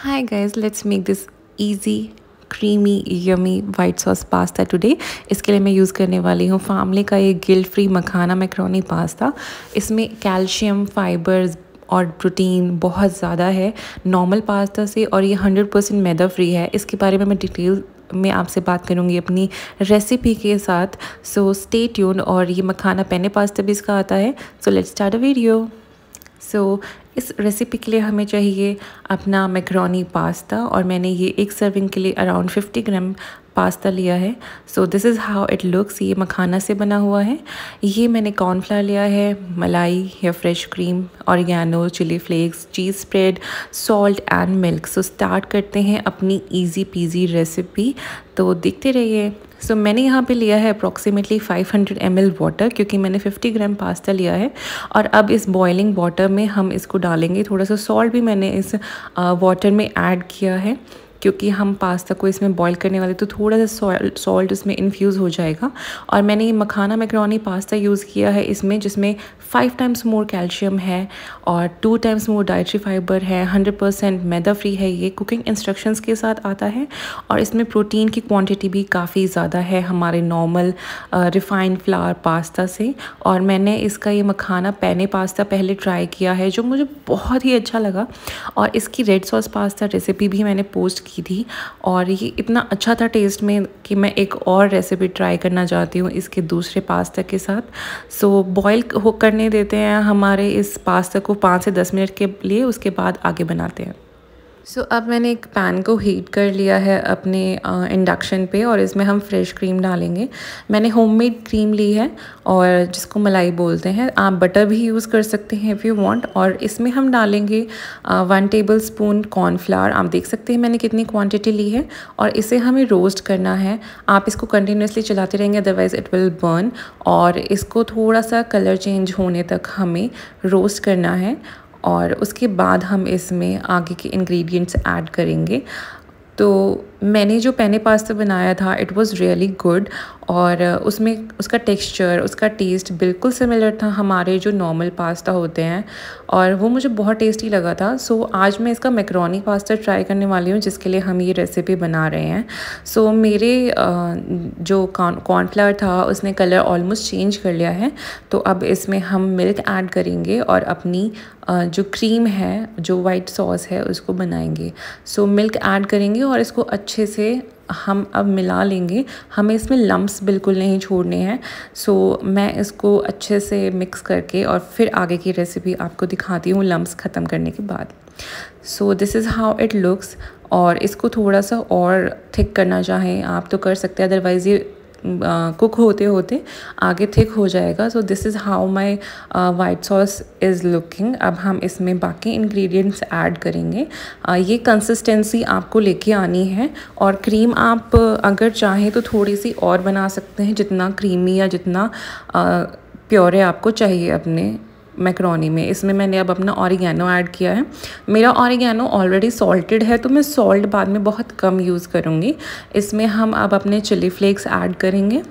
Hi guys, let's make this easy creamy yummy white sauce pasta today इसके लिए मैं use करने वाली हूँ फामले का ये guilt free makhana macaroni pasta इसमें कैल्शियम फाइबर्स और प्रोटीन बहुत ज़्यादा है नॉर्मल पास्ता से और ये 100 परसेंट मैदा फ्री है इसके बारे में मैं डिटेल में आपसे बात करूँगी अपनी रेसिपी के साथ सो स्टे ट्यून और ये मखाना पेने पास्ता भी इसका आता है so let's start a video so इस रेसिपी के लिए हमें चाहिए अपना मैक्रोनी पास्ता और मैंने ये एक सर्विंग के लिए अराउंड 50 ग्राम पास्ता लिया है so this is how it looks ये मखाना से बना हुआ है ये मैंने कॉर्नफ्लावर लिया है मलाई या fresh cream oregano chilli flakes cheese spread salt and milk so start करते हैं अपनी ईजी पीजी रेसिपी तो देखते रहिए सो so, मैंने यहाँ पे लिया है अप्रॉक्सीमेटली 500 हंड्रेड वाटर क्योंकि मैंने 50 ग्राम पास्ता लिया है और अब इस बॉइलिंग वाटर में हम इसको डालेंगे थोड़ा सा सॉल्ट भी मैंने इस वाटर uh, में ऐड किया है क्योंकि हम पास्ता को इसमें बॉईल करने वाले तो थोड़ा सा सॉल्ट इसमें इन्फ्यूज़ हो जाएगा और मैंने ये मखाना मैक्रोनी पास्ता यूज़ किया है इसमें जिसमें फ़ाइव टाइम्स मोर कैल्शियम है और two times more dietary fibre है हंड्रेड परसेंट मैदा फ्री है ये कुकिंग इंस्ट्रक्शंस के साथ आता है और इसमें प्रोटीन की क्वान्टिटी भी काफ़ी ज़्यादा है हमारे नॉर्मल रिफाइंड फ्लावर पास्ता से और मैंने इसका ये मखाना पैने पास्ता पहले ट्राई किया है जो मुझे बहुत ही अच्छा लगा और इसकी रेड सॉस पास्ता रेसिपी भी मैंने पोस्ट की थी और ये इतना अच्छा था टेस्ट में कि मैं एक और रेसिपी ट्राई करना चाहती हूँ इसके दूसरे पास्ता के साथ सो बॉयल हो करने देते हैं हमारे इस पास्ता को पाँच से दस मिनट के लिए उसके बाद आगे बनाते हैं सो so, अब मैंने एक पैन को हीट कर लिया है अपने इंडक्शन पे और इसमें हम फ्रेश क्रीम डालेंगे मैंने होममेड क्रीम ली है और जिसको मलाई बोलते हैं आप बटर भी यूज़ कर सकते हैं इफ़ यू वांट और इसमें हम डालेंगे वन टेबल स्पून कॉर्नफ्लावर आप देख सकते हैं मैंने कितनी क्वांटिटी ली है और इसे हमें रोस्ट करना है आप इसको कंटिन्यूसली चलाते रहेंगे अदरवाइज़ इट विल बर्न और इसको थोड़ा सा कलर चेंज होने तक हमें रोस्ट करना है और उसके बाद हम इसमें आगे के इंग्रेडिएंट्स ऐड करेंगे तो मैंने जो पहने पास्ता बनाया था इट वॉज़ रियली गुड और उसमें उसका टेक्सचर उसका टेस्ट बिल्कुल सिमिलर था हमारे जो नॉर्मल पास्ता होते हैं और वो मुझे बहुत टेस्टी लगा था सो so, आज मैं इसका मैक्रोनी पास्ता ट्राई करने वाली हूँ जिसके लिए हम ये रेसिपी बना रहे हैं सो so, मेरे जो कॉर्नफ्लावर था उसने कलर ऑलमोस्ट चेंज कर लिया है तो अब इसमें हम मिल्क ऐड करेंगे और अपनी जो क्रीम है जो वाइट सॉस है उसको बनाएंगे सो so, मिल्क ऐड करेंगे और इसको अच्छे से हम अब मिला लेंगे हमें इसमें लम्ब्स बिल्कुल नहीं छोड़ने हैं सो मैं इसको अच्छे से मिक्स करके और फिर आगे की रेसिपी आपको दिखाती हूँ लम्ब्स ख़त्म करने के बाद so this is how it looks और इसको थोड़ा सा और थिक करना चाहें आप तो कर सकते हैं अदरवाइज़ ये कुक होते होते आगे थिक हो जाएगा so this is how my white sauce is looking अब हम इसमें बाकी इन्ग्रीडियंट्स ऐड करेंगे uh, ये कंसिस्टेंसी आपको लेके आनी है और क्रीम आप अगर चाहें तो थोड़ी सी और बना सकते हैं जितना क्रीमी या जितना uh, प्योरे आपको चाहिए अपने मैक्रोनी में इसमें मैंने अब अपना ऑरिगेनो ऐड किया है मेरा ऑरिगेनो ऑलरेडी सॉल्टेड है तो मैं सॉल्ट बाद में बहुत कम यूज़ करूँगी इसमें हम अब अपने चिली फ्लेक्स ऐड करेंगे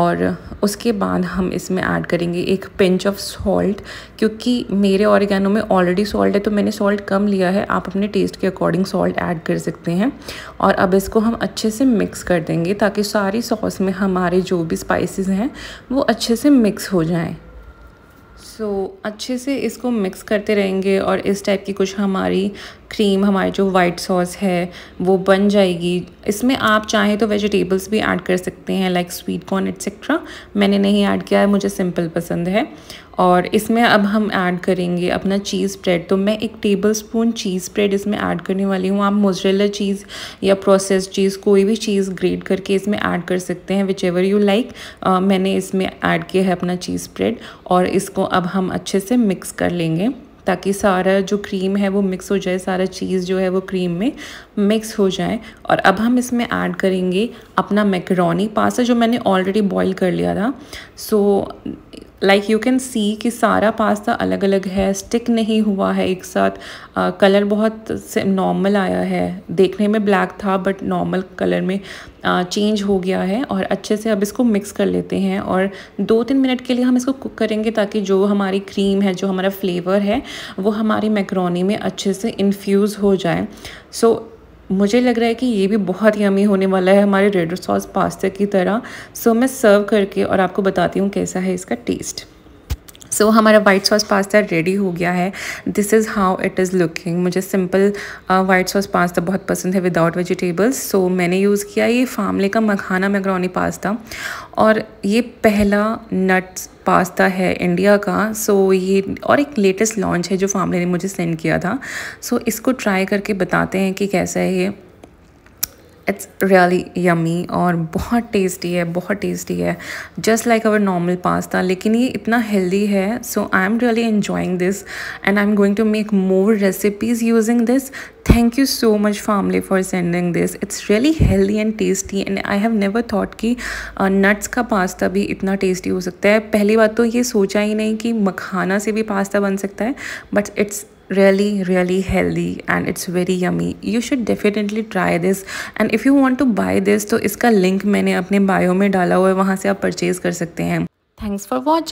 और उसके बाद हम इसमें ऐड करेंगे एक पिंच ऑफ सॉल्ट क्योंकि मेरे ऑरिगेनो में ऑलरेडी सॉल्ट है तो मैंने सॉल्ट कम लिया है आप अपने टेस्ट के अकॉर्डिंग सॉल्ट ऐड कर सकते हैं और अब इसको हम अच्छे से मिक्स कर देंगे ताकि सारी सॉस में हमारे जो भी स्पाइसेस हैं वो अच्छे से मिक्स हो जाएँ सो so, अच्छे से इसको मिक्स करते रहेंगे और इस टाइप की कुछ हमारी क्रीम हमारी जो वाइट सॉस है वो बन जाएगी इसमें आप चाहें तो वेजिटेबल्स भी ऐड कर सकते हैं लाइक स्वीट कॉर्न एट्सट्रा मैंने नहीं ऐड किया है मुझे सिंपल पसंद है और इसमें अब हम ऐड करेंगे अपना चीज़ स्प्रेड तो मैं एक टेबल स्पून चीज़ स्प्रेड इसमें ऐड करने वाली हूँ आप मोजरेला चीज़ या प्रोसेस चीज़ कोई भी चीज़ ग्रेट करके इसमें ऐड कर सकते हैं विच एवर यू लाइक मैंने इसमें ऐड किया है अपना चीज़ स्प्रेड और इसको अब हम अच्छे से मिक्स कर लेंगे ताकि सारा जो क्रीम है वो मिक्स हो जाए सारा चीज़ जो है वो क्रीम में मिक्स हो जाए और अब हम इसमें ऐड करेंगे अपना मैकरोनी पास्ता जो मैंने ऑलरेडी बॉईल कर लिया था so so, like you can see कि सारा पास्ता अलग अलग है स्टिक नहीं हुआ है एक साथ आ, कलर बहुत नॉर्मल आया है देखने में ब्लैक था बट नॉर्मल कलर में आ, चेंज हो गया है और अच्छे से अब इसको मिक्स कर लेते हैं और दो तीन मिनट के लिए हम इसको कुक करेंगे ताकि जो हमारी क्रीम है जो हमारा फ्लेवर है वो हमारी मैक्रोनी में अच्छे से इन्फ्यूज़ हो जाए सो so, मुझे लग रहा है कि ये भी बहुत यमी होने वाला है हमारे रेड सॉस पास्ता की तरह सो मैं सर्व करके और आपको बताती हूँ कैसा है इसका टेस्ट सो so, हमारा वाइट सॉस पास्ता रेडी हो गया है this is how it is looking मुझे सिंपल वाइट सॉस पास्ता बहुत पसंद है विदाउट वेजिटेबल्स सो मैंने यूज़ किया ये फामले का मखाना मैग्रोनी पास्ता और ये पहला नट्स पास्ता है इंडिया का सो so ये और एक लेटेस्ट लॉन्च है जो फामले ने मुझे सेंड किया था सो so, इसको ट्राई करके बताते हैं कि कैसा है ये इट्स रियली यमी और बहुत टेस्टी है बहुत टेस्टी है just like our normal pasta लेकिन ये इतना हेल्दी है so I am really enjoying this and I am going to make more recipes using this thank you so much family for sending this it's really healthy and tasty and I have never thought कि nuts uh, का pasta भी इतना tasty हो सकता है पहली बात तो ये सोचा ही नहीं कि मखाना से भी पास्ता बन सकता है but it's really really healthy and it's very yummy you should definitely try this and if you want to buy this to iska link maine apne bio mein dala hua hai wahan se aap purchase kar sakte hain thanks for watching